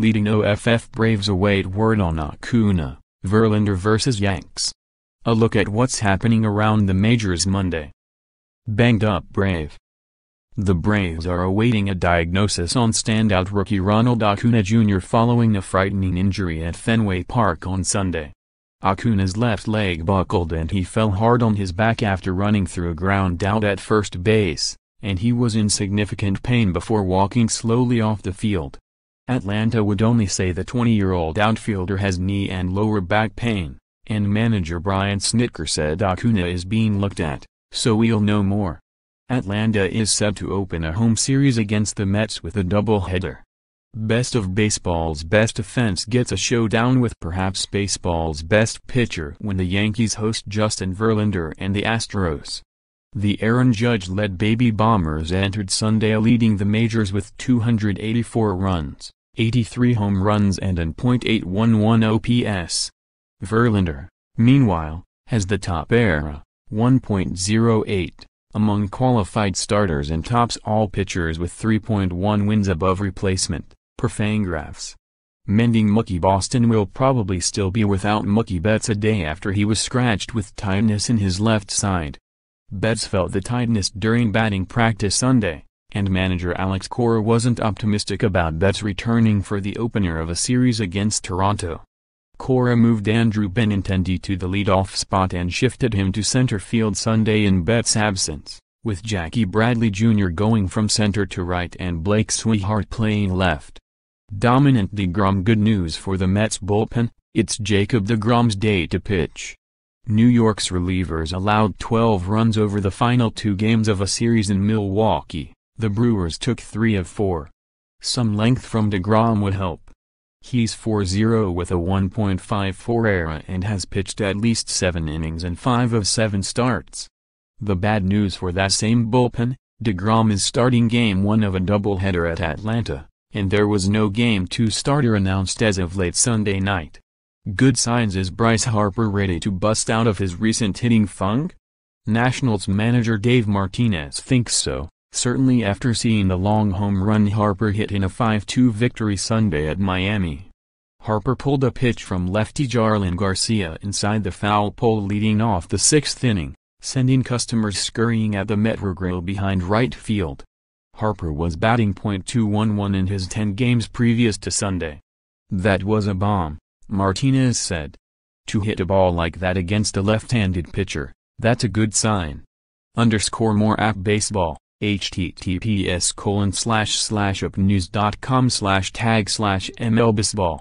leading OFF Braves await word on Acuna, Verlander vs. Yanks. A look at what's happening around the majors Monday. Banged up Brave. The Braves are awaiting a diagnosis on standout rookie Ronald Acuna Jr. following a frightening injury at Fenway Park on Sunday. Acuna's left leg buckled and he fell hard on his back after running through a ground out at first base, and he was in significant pain before walking slowly off the field. Atlanta would only say the 20-year-old outfielder has knee and lower back pain, and manager Brian Snitker said Acuna is being looked at, so we'll know more. Atlanta is set to open a home series against the Mets with a doubleheader. Best of baseball's best offense gets a showdown with perhaps baseball's best pitcher when the Yankees host Justin Verlander and the Astros. The Aaron Judge-led Baby Bombers entered Sunday leading the majors with 284 runs. 83 home runs and an .811 OPS. Verlander, meanwhile, has the top ERA, 1.08, among qualified starters and tops all pitchers with 3.1 wins above replacement, per Fangraphs. Mending Mookie Boston will probably still be without Mookie Betts a day after he was scratched with tightness in his left side. Betts felt the tightness during batting practice Sunday, and manager Alex Cora wasn't optimistic about Betts returning for the opener of a series against Toronto. Cora moved Andrew Benintendi to the leadoff spot and shifted him to center field Sunday in Betts' absence, with Jackie Bradley Jr. going from center to right and Blake Sweetheart playing left. Dominant DeGrom Good news for the Mets bullpen, it's Jacob DeGrom's day to pitch. New York's relievers allowed 12 runs over the final two games of a series in Milwaukee. The Brewers took 3 of 4. Some length from DeGrom would help. He's 4-0 with a 1.54 ERA and has pitched at least 7 innings in 5 of 7 starts. The bad news for that same bullpen, DeGrom is starting Game 1 of a doubleheader at Atlanta, and there was no Game 2 starter announced as of late Sunday night. Good signs is Bryce Harper ready to bust out of his recent hitting funk? Nationals manager Dave Martinez thinks so certainly after seeing the long home run Harper hit in a 5-2 victory Sunday at Miami. Harper pulled a pitch from lefty Jarlin Garcia inside the foul pole leading off the sixth inning, sending customers scurrying at the Metro Grill behind right field. Harper was batting .211 in his 10 games previous to Sunday. That was a bomb, Martinez said. To hit a ball like that against a left-handed pitcher, that's a good sign. Underscore more app baseball https colon slash slash upnews.com slash tag slash mlbaseball